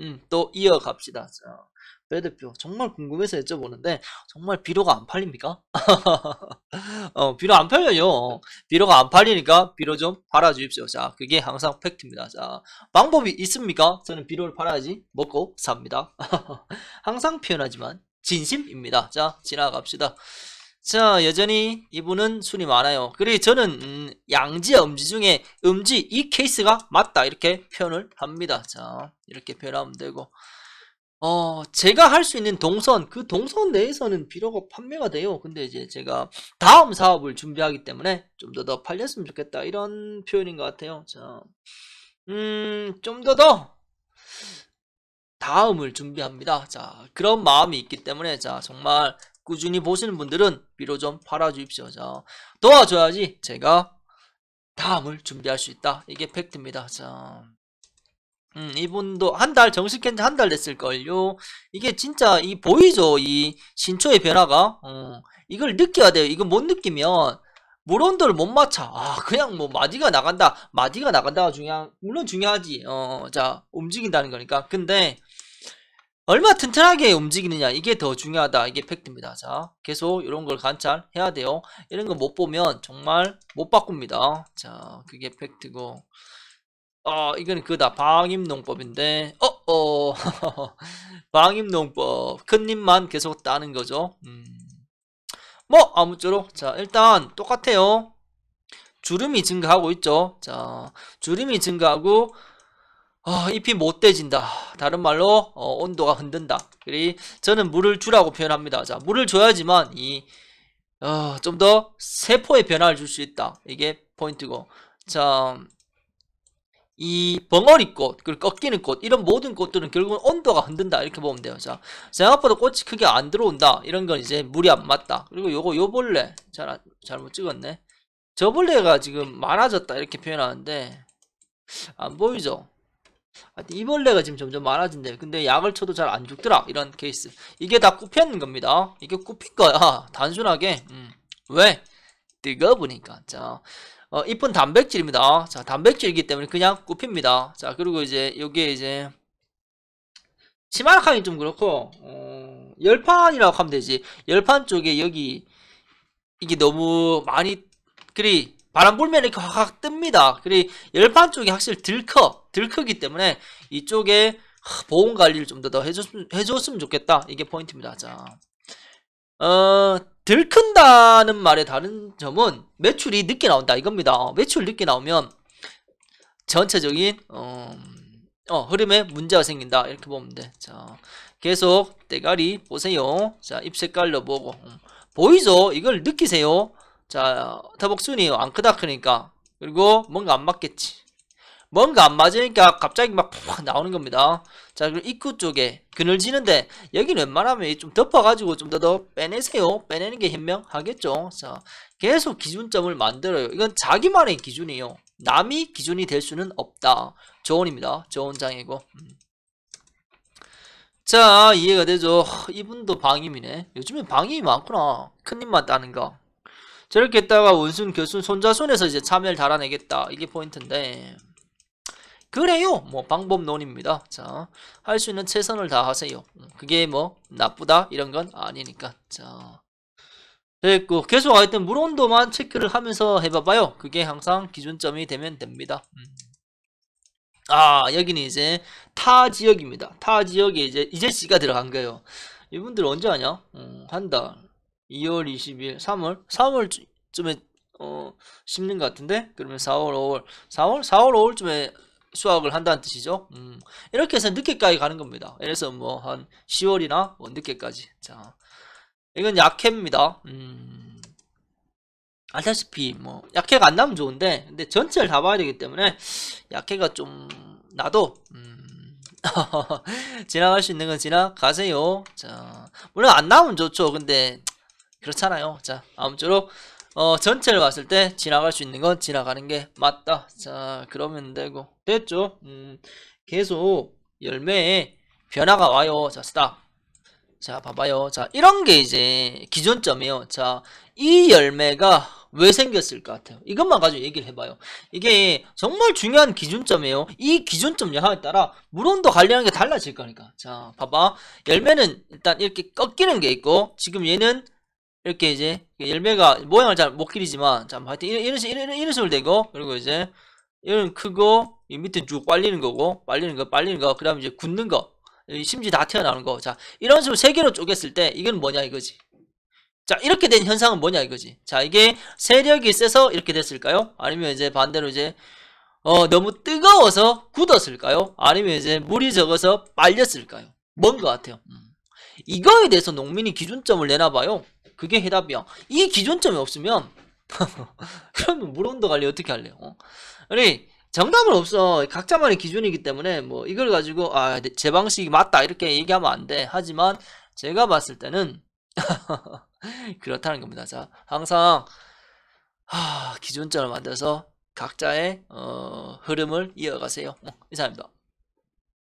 음, 또 이어갑시다. 자, 배 대표 정말 궁금해서 여쭤보는데 정말 비료가 안 팔립니까? 어, 비료 안 팔려요. 비료가 안 팔리니까 비료 좀 팔아주십시오. 자, 그게 항상 팩트입니다. 자, 방법이 있습니까? 저는 비료를 팔아야지 먹고 삽니다. 항상 표현하지만 진심입니다. 자, 지나갑시다. 자 여전히 이분은 순이 많아요 그리고 저는 음, 양지 음지 중에 음지 이 케이스가 맞다 이렇게 표현을 합니다 자 이렇게 표현하면 되고 어 제가 할 수 있는 동선 그 동선 내에서는 비로소 판매가 돼요 근데 이제 제가 다음 사업을 준비하기 때문에 좀 더더 더 팔렸으면 좋겠다 이런 표현인 것 같아요 자 음좀 더더 더 다음을 준비합니다 자 그런 마음이 있기 때문에 자 정말 꾸준히 보시는 분들은 비로 좀 팔아주십시오. 도와줘야지 제가 다음을 준비할 수 있다. 이게 팩트입니다. 자, 음, 이분도 한 달 정식한 지한 달 됐을걸요. 이게 진짜 이 보이죠? 이 신초의 변화가. 어, 이걸 느껴야 돼요. 이거 못 느끼면 물온도를 못 맞춰. 아, 그냥 뭐 마디가 나간다. 마디가 나간다가 중요한 물론 중요하지. 어, 자, 움직인다는 거니까. 근데 얼마 튼튼하게 움직이느냐 이게 더 중요하다 이게 팩트입니다 자 계속 이런 걸 관찰해야 돼요 이런 거 못 보면 정말 못 바꿉니다 자 그게 팩트고 아, 어 이거는 그다 방임농법인데 어어 방임농법 큰 입만 계속 따는 거죠 음. 뭐 아무쪼록 자 일단 똑같아요 주름이 증가하고 있죠 자 주름이 증가하고 어, 잎이 못돼진다 다른 말로 어, 온도가 흔든다. 그리 저는 물을 주라고 표현합니다. 자, 물을 줘야지만 이좀더 어, 세포의 변화를 줄 수 있다. 이게 포인트고. 자, 이 벙어리 꽃, 그리고 꺾이는 꽃, 이런 모든 꽃들은 결국은 온도가 흔든다. 이렇게 보면 돼요. 자, 생각보다 꽃이 크게 안 들어온다. 이런 건 이제 물이 안 맞다. 그리고 요거, 요 벌레. 잘, 잘못 찍었네. 저 벌레가 지금 많아졌다. 이렇게 표현하는데, 안 보이죠? 하여튼 이벌레가 지금 점점 많아진대 근데 약을 쳐도 잘 안 죽더라 이런 케이스 이게 다꼽혔는 겁니다 이게 꼽힌 거야 아, 단순하게 음. 왜? 뜨거우니까 자 어, 잎은 단백질입니다 자 단백질이기 때문에 그냥 꼽힙니다 자 그리고 이제 여기에 이제 치마락하긴 좀 그렇고 어, 열판이라고 하면 되지 열판 쪽에 여기 이게 너무 많이 그리 바람 불면 이렇게 확확 뜹니다. 그리고열반 쪽이 확실히 들커 들크기 때문에 이쪽에 보온 관리를 좀 더 해줬으면, 해줬으면 좋겠다. 이게 포인트입니다. 자, 어, 들큰다는 말의 다른 점은 매출이 늦게 나온다 이겁니다. 어, 매출 늦게 나오면 전체적인 어, 어, 흐름에 문제가 생긴다 이렇게 보면 돼. 자, 계속 대가리 보세요. 자, 입 색깔로 보고 음. 보이죠? 이걸 느끼세요. 자더벅순이안 크다 크니까 그리고 뭔가 안 맞겠지 뭔가 안 맞으니까 갑자기 막푹 나오는 겁니다 자 그리고 입구 쪽에 그늘지는데 여기는 웬만하면 좀 덮어가지고 좀 더 더 빼내세요 빼내는 게 현명하겠죠 자 계속 기준점을 만들어요 이건 자기만의 기준이에요 남이 기준이 될 수는 없다 조언입니다 조언장이고 음. 자 이해가 되죠 이분도 방임이네 요즘에 방임이 많구나 큰입만 따는 거. 저렇게 했다가 원순, 교순, 손자손에서 이제 참여를 달아내겠다. 이게 포인트인데 그래요. 뭐 방법론입니다. 자, 할 수 있는 최선을 다하세요. 그게 뭐 나쁘다 이런 건 아니니까. 자, 됐고 계속 하여튼 물 온도만 체크를 하면서 해봐봐요. 그게 항상 기준점이 되면 됩니다. 음. 아 여기는 이제 타 지역입니다. 타 지역에 이제 이제 씨가 들어간 거예요. 이분들 언제 하냐? 음, 한 달. 2월 20일, 3월, 3월쯤에 어, 심는 것 같은데 그러면 4월, 5월, 4월, 4월, 5월쯤에 수확을 한다는 뜻이죠. 음, 이렇게 해서 늦게까지 가는 겁니다. 그래서 뭐 한 10월이나 뭐 늦게까지. 자, 이건 약해입니다. 음, 알다시피 뭐 약해가 안 나면 좋은데 근데 전체를 다 봐야 되기 때문에 약해가 좀 나도 음, 지나갈 수 있는 건 지나가세요. 자, 물론 안나면 좋죠. 근데 그렇잖아요 자 아무쪼록 어, 전체를 봤을 때 지나갈 수 있는 건 지나가는 게 맞다 자 그러면 되고 됐죠 음, 계속 열매에 변화가 와요 자 스탑 자 봐봐요 자 이런 게 이제 기준점이에요자 이 열매가 왜 생겼을 것 같아요? 이것만 가지고 얘기를 해봐요. 이게 정말 중요한 기준점이에요. 이 기준점 영향에 따라 물온도 관리하는 게 달라질 거니까. 자, 봐봐. 열매는 일단 이렇게 꺾이는 게 있고 지금 얘는 이렇게 이제 열매가 모양을 잘못 그리지만 참 하여튼 이런 이런 이런 이런 식으로 되고 그리고 이제 이런 크고 이 밑에 쭉 빨리는 거고 빨리는 거 빨리는 거 그다음 이제 굳는 거 심지 다태어나는거자 이런 식으로 세 개로 쪼갰을 때 이건 뭐냐 이거지 자 이렇게 된 현상은 뭐냐 이거지 자 이게 세력이 세서 이렇게 됐을까요 아니면 이제 반대로 이제 어 너무 뜨거워서 굳었을까요 아니면 이제 물이 적어서 빨렸을까요 뭔것 같아요 음. 이거에 대해서 농민이 기준점을 내나 봐요 그게 해답이야. 이 기준점이 없으면 그러면 물 온도 관리 어떻게 할래요? 어? 우리 정답은 없어. 각자만의 기준이기 때문에 뭐 이걸 가지고 아, 제 방식이 맞다 이렇게 얘기하면 안 돼. 하지만 제가 봤을 때는 그렇다는 겁니다. 자, 항상 하, 기준점을 만들어서 각자의 어, 흐름을 이어가세요. 어, 이상입니다.